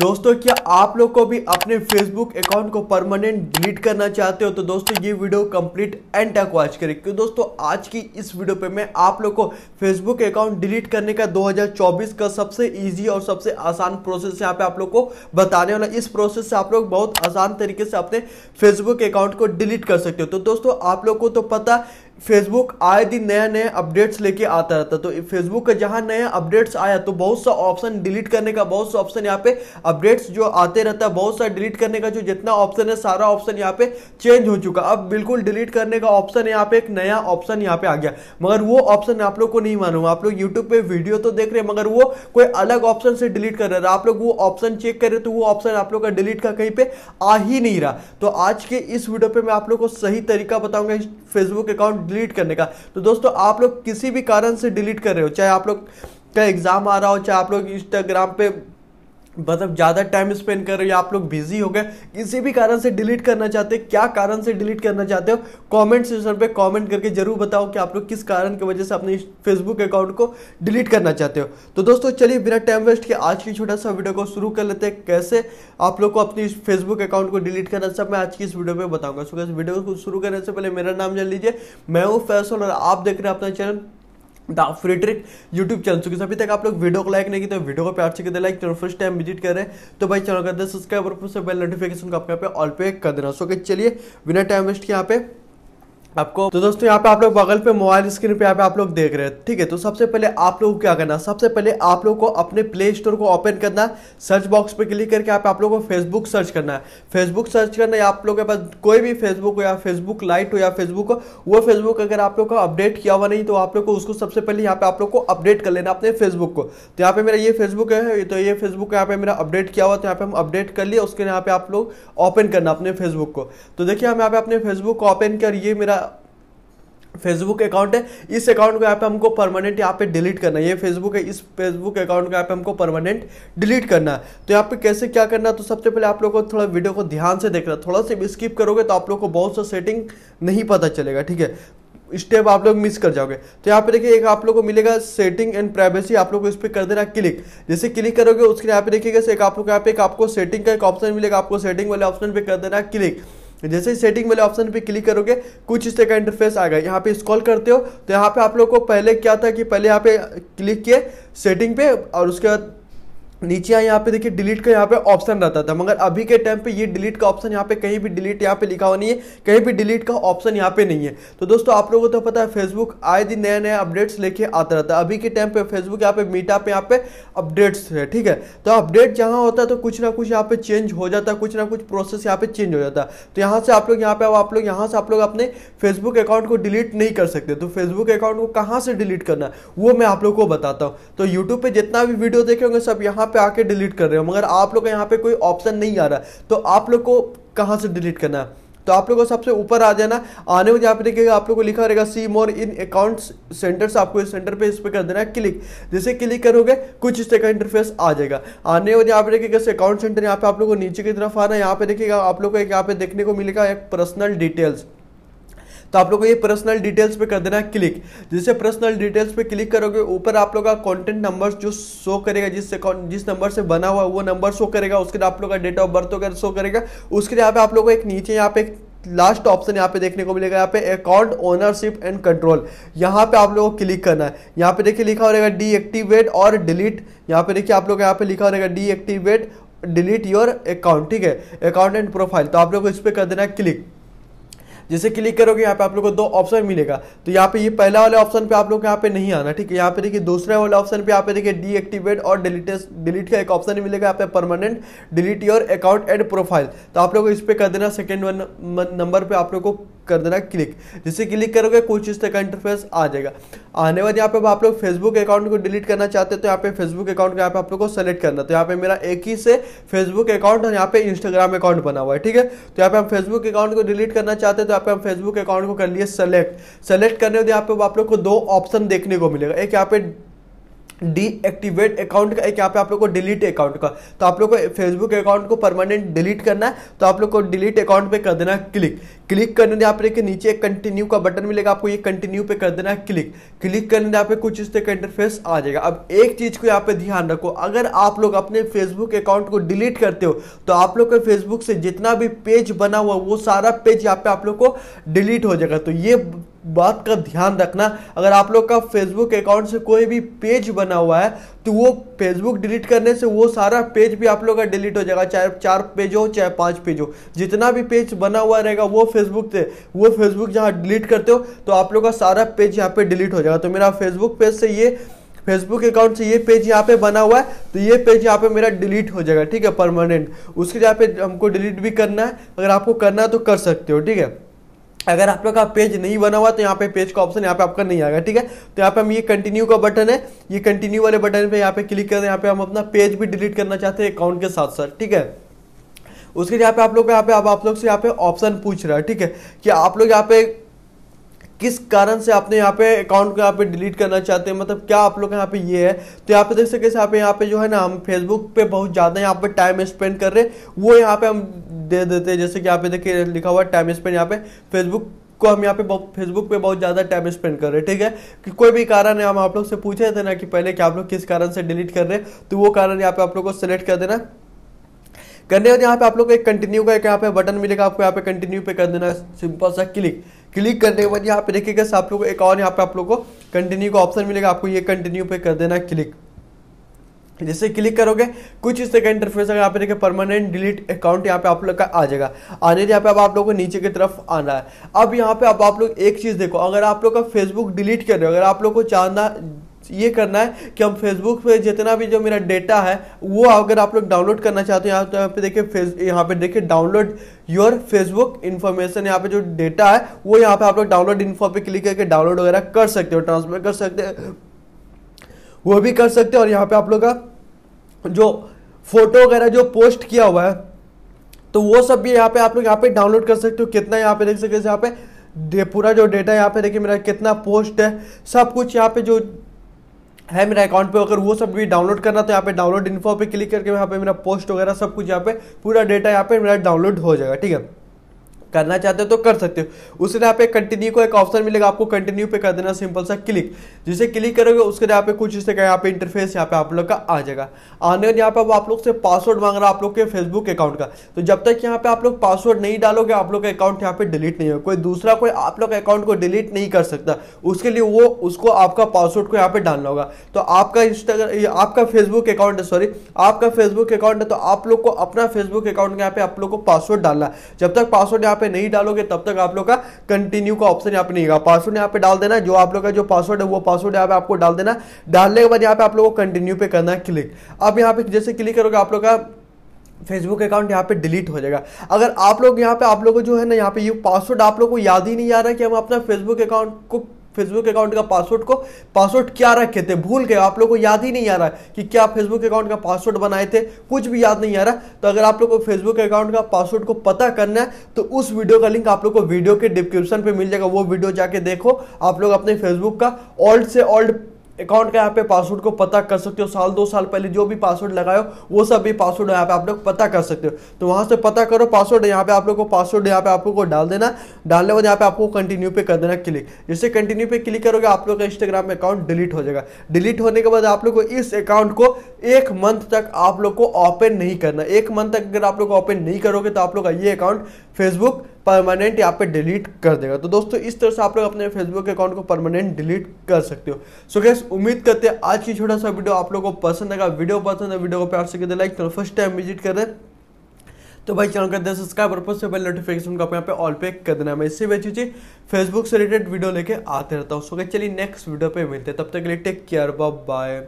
दोस्तों क्या आप लोग को भी अपने फेसबुक अकाउंट को परमानेंट डिलीट करना चाहते हो तो दोस्तों ये वीडियो कंप्लीट एंड तक वॉच करें क्योंकि दोस्तों आज की इस वीडियो पे मैं आप लोग को फेसबुक अकाउंट डिलीट करने का 2024 का सबसे इजी और सबसे आसान प्रोसेस यहाँ पे आप लोग को बताने वाला इस प्रोसेस से आप लोग बहुत आसान तरीके से अपने फेसबुक अकाउंट को डिलीट कर सकते हो तो दोस्तों आप लोग को तो पता फेसबुक आए दिन नया नया अपडेट्स लेके आता रहता तो फेसबुक का जहाँ नया अपडेट्स आया तो बहुत सा ऑप्शन डिलीट करने का बहुत सा ऑप्शन यहाँ पे अपडेट्स जो आते रहता है बहुत सा डिलीट करने का जो जितना ऑप्शन है सारा ऑप्शन यहाँ पे चेंज हो चुका अब बिल्कुल डिलीट करने का ऑप्शन यहाँ पे एक नया ऑप्शन यहाँ पे आ गया मगर वो ऑप्शन आप लोग को नहीं मानूंगा आप लोग यूट्यूब पे वीडियो तो देख रहे हैं मगर वो कोई अलग ऑप्शन से डिलीट कर रहे थे आप लोग वो ऑप्शन चेक कर रहे तो वो ऑप्शन आप लोग का डिलीट का कहीं पे आ ही नहीं रहा तो आज के इस वीडियो पे मैं आप लोग को सही तरीका बताऊंगा फेसबुक अकाउंट डिलीट करने का तो दोस्तों आप लोग किसी भी कारण से डिलीट कर रहे हो चाहे आप लोग का एग्ज़ाम आ रहा हो चाहे आप लोग इंस्टाग्राम पे मतलब ज़्यादा टाइम स्पेंड कर रहे हो आप लोग बिजी हो गए किसी भी कारण से डिलीट करना चाहते हो क्या कारण से डिलीट करना चाहते हो कमेंट सेक्शन पे कमेंट करके जरूर बताओ कि आप लोग किस कारण की वजह से अपने फेसबुक अकाउंट को डिलीट करना चाहते हो तो दोस्तों चलिए बिना टाइम वेस्ट के आज की छोटा सा वीडियो को शुरू कर लेते हैं कैसे आप लोग को अपनी फेसबुक अकाउंट को डिलीट करना सब मैं आज की इस वीडियो में बताऊंगा सो वीडियो को शुरू करने से पहले मेरा नाम जान लीजिए मैं हूँ फैसल और आप देख रहे हैं अपना channel the free trick YouTube channel चुकी अभी तक आप लोग वीडियो को लाइक नहीं किया तो वीडियो को प्यार से किया like channel first time visit कर रहे हैं तो भाई चैनल कर दे सब्सक्राइब और बेल नोटिफिकेशन को आपके यहाँ पे ऑल पे कर देना सो चलिए बिना टाइम वेस्ट के यहाँ पे आपको तो दोस्तों यहाँ पे आप लोग बगल पे मोबाइल स्क्रीन पे यहाँ पे आप लोग देख रहे हैं ठीक है तो सबसे पहले आप लोग क्या करना सबसे पहले आप लोग को अपने प्ले स्टोर को ओपन करना सर्च बॉक्स पे क्लिक करके आप आप लोग को फेसबुक सर्च करना है फेसबुक सर्च करना है आप लोग के पास कोई भी फेसबुक हो या फेसबुक लाइट हो या फेसबुक हो वो फेसबुक अगर आप लोग का अपडेट किया हुआ नहीं तो आप लोग को उसको सबसे पहले यहाँ पे आप लोग को अपडेट कर लेना अपने फेसबुक को तो यहाँ पे मेरा ये फेसबुक है तो ये फेसबुक यहाँ पे मेरा अपडेट किया हुआ तो यहाँ पे हम अपडेट कर लिए उसके यहाँ पे आप लोग ओपन करना अपने फेसबुक को तो देखिए हम यहाँ पे अपने फेसबुक को ओपन कर ये मेरा फेसबुक अकाउंट है इस अकाउंट को यहाँ पे हमको परमानेंट यहाँ पे डिलीट करना है ये फेसबुक है इस फेसबुक अकाउंट को यहाँ पे हमको परमानेंट डिलीट करना है तो यहाँ पे कैसे क्या करना है तो सबसे पहले आप लोगों को थोड़ा वीडियो को ध्यान से देखना थोड़ा सा स्किप करोगे तो आप लोग को बहुत सा सेटिंग नहीं पता चलेगा ठीक है स्टेप आप लोग मिस कर जाओगे तो यहाँ पे देखिए एक आप लोग को मिलेगा सेटिंग एंड प्राइवेसी आप लोग को इस पर कर देना क्लिक जैसे क्लिक करोगे उसके यहाँ पे देखिएगा एक आप लोग यहाँ पे एक आपको सेटिंग का एक ऑप्शन मिलेगा आपको सेटिंग वाले ऑप्शन पे कर देना क्लिक जैसे ही सेटिंग वाले ऑप्शन पे क्लिक करोगे कुछ इस तरह का इंटरफेस आएगा यहाँ पे स्कॉल करते हो तो यहाँ पे आप लोग को पहले क्या था कि पहले यहाँ पे क्लिक किए सेटिंग पे और उसके बाद नीचे यहाँ पे देखिए डिलीट का यहाँ पे ऑप्शन रहता था मगर अभी के टाइम पे ये डिलीट का ऑप्शन यहाँ पे कहीं भी डिलीट यहाँ पे लिखा हुआ नहीं है कहीं भी डिलीट का ऑप्शन यहाँ पे नहीं है तो दोस्तों आप लोगों को तो पता है फेसबुक आए दिन नया नया अपडेट्स लेके आता रहता है अभी के टाइम पे फेसबुक यहाँ पे मीटा पे यहाँ पे अपडेट्स है ठीक है तो अपडेट जहाँ होता है तो कुछ ना कुछ यहाँ पे चेंज हो जाता है कुछ ना कुछ प्रोसेस यहाँ पे चेंज हो जाता है तो यहाँ से आप लोग यहाँ पे आप लोग यहाँ से आप लोग अपने फेसबुक अकाउंट को डिलीट नहीं कर सकते तो फेसबुक अकाउंट को कहाँ से डिलीट करना है वो मैं आप लोग को बताता हूँ तो यूट्यूब पर जितना भी वीडियो देखे होंगे सब यहाँ यहाँ पे आके डिलीट कर रहे हो मगर आप लोग का यहाँ पे कोई ऑप्शन नहीं आ रहा तो आप लोग को कहाँ से डिलीट करना है तो आप लोगों को सबसे ऊपर आ जाना आने में यहाँ पे देखिएगा आप लोगों को लिखा रहेगा सी मोर इन अकाउंट से आपको इस सेंटर पे इस पर कर देना है क्लिक जैसे क्लिक करोगे कुछ इस तरह का इंटरफेस आ जाएगा आने में यहाँ पे देखिएगा अकाउंट सेंटर यहाँ पे आप लोगों को नीचे की तरफ आना यहाँ पे देखिएगा आप लोग को एक यहाँ पे देखने को मिलेगा एक पर्सनल डिटेल्स तो आप लोग को ये पर्सनल डिटेल्स पे कर देना है क्लिक जैसे पर्सनल डिटेल्स पे क्लिक करोगे ऊपर आप लोग का कॉन्टेंट नंबर जो शो करेगा जिस जिस नंबर से बना हुआ वो नंबर शो करेगा उसके बाद आप लोग का डेट ऑफ बर्थ वगैरह शो करेगा उसके लिए यहाँ पे आप लोग को एक नीचे यहाँ पे एक लास्ट ऑप्शन यहाँ पे देखने को मिलेगा यहाँ पे अकाउंट ओनरशिप एंड कंट्रोल यहाँ पे आप लोगों को क्लिक करना है यहाँ पे देखिए लिखा हो रहेगा डीएक्टिवेट और डिलीट यहाँ पे देखिए आप लोग यहाँ पे लिखा हो रहेगा डीएक्टिवेट डिलीट योर अकाउंट ठीक है अकाउंट एंड प्रोफाइल तो आप लोग को इस पर कर देना है क्लिक जैसे क्लिक करोगे यहाँ पे आप लोग को दो ऑप्शन मिलेगा तो यहाँ पे ये पहला वाले ऑप्शन पे आप लोग यहाँ पे नहीं आना ठीक है यहाँ पे देखिए दूसरे वाले ऑप्शन पे यहाँ पे देखिए डीएक्टिवेट और डिलीट डिलीट का एक ऑप्शन मिलेगा यहाँ पे permanent delete your account and profile तो आप लोग इस पर कर देना सेकेंड नंबर पर आप लोग को कर देना क्लिक जिसे क्लिक करोगे कुछ इस तरह का इंटरफेस आ जाएगा आने बाद तो यहाँ पे आप लोग फेसबुक अकाउंट को डिलीट करना चाहते हो तो यहाँ पे फेसबुक अकाउंट यहाँ पे आप लोग को सेलेक्ट करना तो यहाँ पे मेरा एक ही से फेसबुक अकाउंट और यहाँ पे इंस्टाग्राम अकाउंट बना हुआ है ठीक है तो यहाँ पे हम फेसबुक अकाउंट को डिलीट करना चाहते हैं तो यहाँ पे हम फेसबुक अकाउंट को कर लिए सेलेक्ट सेलेक्ट करने में यहाँ पे आप लोग को दो ऑप्शन देखने को मिलेगा एक यहाँ पे डीएक्टिवेट अकाउंट का एक यहाँ पे आप लोग को डिलीट अकाउंट का तो आप लोग को फेसबुक अकाउंट को परमानेंट डिलीट करना है तो आप लोग को डिलीट अकाउंट पे कर देना क्लिक क्लिक करने यहाँ पे नीचे एक कंटिन्यू का बटन मिलेगा आपको ये कंटिन्यू पे कर देना क्लिक क्लिक करने यहाँ आप कुछ इस तरह का इंटरफेस आ जाएगा अब एक चीज को यहाँ पे ध्यान रखो अगर आप लोग अपने फेसबुक अकाउंट को डिलीट करते हो तो आप लोग के फेसबुक से जितना भी पेज बना हुआ वो सारा पेज यहाँ पे आप लोग को डिलीट हो जाएगा तो ये बात का ध्यान रखना अगर आप लोग का फेसबुक अकाउंट से कोई भी पेज बना हुआ है तो वो फेसबुक डिलीट करने से वो सारा पेज भी आप लोग का डिलीट हो जाएगा चाहे चार पेज हो चाहे पांच पेज हो जितना भी पेज बना हुआ रहेगा वो फेसबुक से वो फेसबुक जहाँ डिलीट करते हो तो आप लोग का सारा पेज यहाँ पे डिलीट हो जाएगा तो मेरा फेसबुक पेज से ये फेसबुक अकाउंट से ये पेज यहाँ पे बना हुआ है तो ये पेज यहाँ पे मेरा डिलीट हो जाएगा ठीक है परमानेंट उसके यहाँ पे हमको डिलीट भी करना है अगर आपको करना है तो कर सकते हो ठीक है अगर आप लोग का पेज नहीं बना हुआ तो यहाँ पे पेज का ऑप्शन यहाँ पे आपका नहीं आएगा ठीक है तो यहाँ पे हम ये कंटिन्यू का बटन है ये कंटिन्यू वाले बटन पे यहाँ पे क्लिक करें यहाँ पे हम अपना पेज भी डिलीट करना चाहते हैं अकाउंट के साथ साथ ठीक है उसके यहाँ पे आप लोग यहाँ पे अब आप लोग से यहाँ पे ऑप्शन पूछ रहा है ठीक है कि आप लोग यहाँ पे किस कारण से आपने यहाँ पे अकाउंट को यहाँ पे डिलीट करना चाहते हैं मतलब क्या आप लोग यहाँ पे ये है तो यहाँ पे देख सकते हैं यहाँ पे यहाँ पे जो है ना हम फेसबुक पे बहुत ज़्यादा यहाँ पे टाइम स्पेंड कर रहे हैं वो यहाँ पे हम दे देते हैं जैसे कि यहाँ पे देखिए लिखा हुआ टाइम स्पेंड यहाँ पे फेसबुक को हम यहाँ पे फेसबुक पे बहुत ज़्यादा टाइम स्पेंड कर रहे हैं ठीक है कि कोई भी कारण है हम आप लोग से पूछे थे ना कि पहले कि आप लोग किस कारण से डिलीट कर रहे हैं तो वो कारण यहाँ पे आप लोग को सिलेक्ट कर देना करने के बाद यहाँ पे आप लोग को एक कंटिन्यू का एक यहाँ पे बटन मिलेगा आपको यहाँ पे कंटिन्यू पे कर देना सिंपल सा क्लिक क्लिक करने के बाद यहाँ पे देखिएगा आप लोग एक और यहाँ पे आप लोग को कंटिन्यू का ऑप्शन मिलेगा आपको ये कंटिन्यू पे कर देना क्लिक जैसे क्लिक करोगे कुछ इस तरह का इंटरफेस अगर यहाँ पे देखिए परमानेंट डिलीट अकाउंट यहाँ पे आप लोग का आ जाएगा आने के यहाँ पे अब आप लोगों को नीचे की तरफ आना है अब यहाँ पे अब आप लोग एक चीज़ देखो अगर आप लोग का फेसबुक डिलीट कर रहे हो अगर आप लोग को चाहना ये करना है कि हम फेसबुक पे जितना भी जो मेरा डेटा है वो अगर आप लोग डाउनलोड करना चाहते हो यहाँ तो यहाँ पे देखिए फेस यहाँ पे देखिए डाउनलोड योर फेसबुक इन्फॉर्मेशन यहाँ पे जो डेटा है वो यहाँ पे आप लोग डाउनलोड इन्फो पे क्लिक करके डाउनलोड वगैरह कर सकते हो ट्रांसफर कर सकते हो वो भी कर सकते हो और यहाँ पे आप लोग का जो फोटो वगैरह जो पोस्ट किया हुआ है तो वो सब भी यहाँ पे आप लोग यहाँ पे डाउनलोड कर सकते हो कितना यहाँ पे देख सकते हो यहाँ पे पूरा जो डेटा यहाँ पे देखिए मेरा कितना पोस्ट है सब कुछ यहाँ पे जो है मेरा अकाउंट पे अगर वो सब भी डाउनलोड करना तो यहाँ पे डाउनलोड इन्फो पे क्लिक करके यहाँ पे मेरा पोस्ट वगैरह सब कुछ यहाँ पे पूरा डेटा यहाँ पे मेरा डाउनलोड हो जाएगा ठीक है करना चाहते हो तो कर सकते हो उसके यहाँ पे कंटिन्यू को एक ऑप्शन मिलेगा आपको कंटिन्यू पे कर देना सिंपल सा क्लिक जिसे क्लिक करोगे उसके यहाँ पे कुछ इस तरह यहाँ पे इंटरफेस यहाँ पे आप लोग का आ जाएगा आने यहाँ पे आप लोग से पासवर्ड मांग रहा है आप लोग के फेसबुक अकाउंट का तो जब तक यहाँ पे आप लोग पासवर्ड नहीं डालोगे आप लोग का अकाउंट यहाँ पे डिलीट नहीं होगा कोई दूसरा कोई आप लोग अकाउंट को डिलीट नहीं कर सकता उसके लिए वो उसको आपका पासवर्ड को यहाँ पे डालना होगा तो आपका इंस्टाग्राम आपका फेसबुक अकाउंट है सॉरी आपका फेसबुक अकाउंट है तो आप लोग को अपना फेसबुक अकाउंट यहाँ पे आप लोग को पासवर्ड डालना जब तक पासवर्ड यहाँ पे पे नहीं डालोगे तब तक आप लोग का कंटिन्यू का ऑप्शन यहाँ पे नहीं होगा पासवर्ड यहाँ पे डाल देना जो आप लोग का जो पासवर्ड है वो पासवर्ड यहाँ पे आपको डाल देना डालने के बाद यहाँ पे आप लोग को कंटिन्यू पे करना है क्लिक अब यहाँ पे जैसे क्लिक करोगे आप लोग का फेसबुक अकाउंट यहाँ पे डिलीट हो जाएगा अगर आप लोग यहाँ पे आप लोगों को जो है ना यहाँ पे ये पासवर्ड आप लोगों को याद ही नहीं आ रहा कि हम अपना फेसबुक अकाउंट को फेसबुक अकाउंट का पासवर्ड को पासवर्ड क्या रखे थे भूल गए आप लोग को याद ही नहीं आ रहा कि क्या फेसबुक अकाउंट का पासवर्ड बनाए थे कुछ भी याद नहीं आ रहा तो अगर आप लोग को फेसबुक अकाउंट का पासवर्ड को पता करना है तो उस वीडियो का लिंक आप लोग को वीडियो के डिस्क्रिप्शन पर मिल जाएगा वो वीडियो जाके देखो आप लोग अपने फेसबुक का ओल्ड से ओल्ड अकाउंट का यहाँ पे पासवर्ड को पता कर सकते हो साल दो साल पहले जो भी पासवर्ड लगाए हो वो सब भी पासवर्ड यहाँ पे आप लोग पता कर सकते हो तो वहाँ से पता करो पासवर्ड यहाँ पे आप लोग को पासवर्ड यहाँ पे आप लोग को डाल देना डालने के बाद यहाँ पे आपको कंटिन्यू पे कर देना क्लिक जैसे कंटिन्यू पे क्लिक करोगे आप लोग का इंस्टाग्राम अकाउंट डिलीट हो जाएगा डिलीट होने के बाद आप लोग को इस अकाउंट को एक मंथ तक आप लोग को ओपन नहीं करना एक मंथ तक अगर आप लोग ओपन नहीं करोगे तो आप लोग का ये अकाउंट फेसबुक परमानेंट यहाँ पे डिलीट कर देगा तो दोस्तों इस तरह से आप लोग अपने फेसबुक अकाउंट को परमानेंट डिलीट कर सकते हो सो गैस उम्मीद करते हैं आज की छोटा सा वीडियो आप लोगों को पसंद आएगा वीडियो पसंद है वीडियो को प्यार से कहते लाइक करो फर्स्ट टाइम विजिट कर रहे तो भाई चैनल कर दे सब्सक्राइब और पर पहले नोटिफिकेशन को यहाँ पे ऑल पे कर देना मैं इसी वजह से फेसबुक से रिलेटेड वीडियो लेके आते रहता हूँ सो चलिए नेक्स्ट वीडियो पे मिलते हैं तब तक के लिए टेक केयर बाय